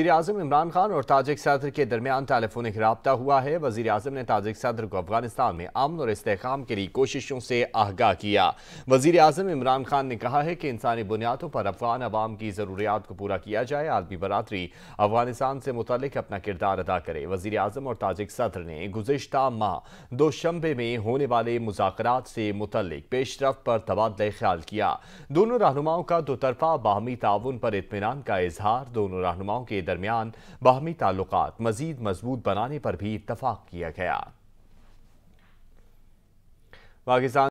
वजीर अजम इमरान खान और ताजिक सदर के दरमियान टेलीफोनिक रबता हुआ है वजीर अजम ने ताजिक सदर को अफगानिस्तान में अमन और इसकाम के लिए कोशिशों से आगाह किया वजीर अजम इमरान खान ने कहा है कि इंसानी बुनियादों पर अफगान अवाम की ज़रूरियात को पूरा किया जाए आदमी बरदरी अफगानिस्तान से मुतल अपना किरदार अदा करे वजीर अजम और ताजिक सदर ने गुजशत माह दो शंबे में होने वाले मुजाकर से मुतल पेशरफ पर तबादला ख्याल किया दोनों रहनुमाओं का दोतरफा बाहमी ताउन पर इतमान का इजहार दोनों रहनुमाओं के दरमियान बाहमी ताल्लुक मजीद मजबूत बनाने पर भी इतफाक़ किया गया पाकिस्तान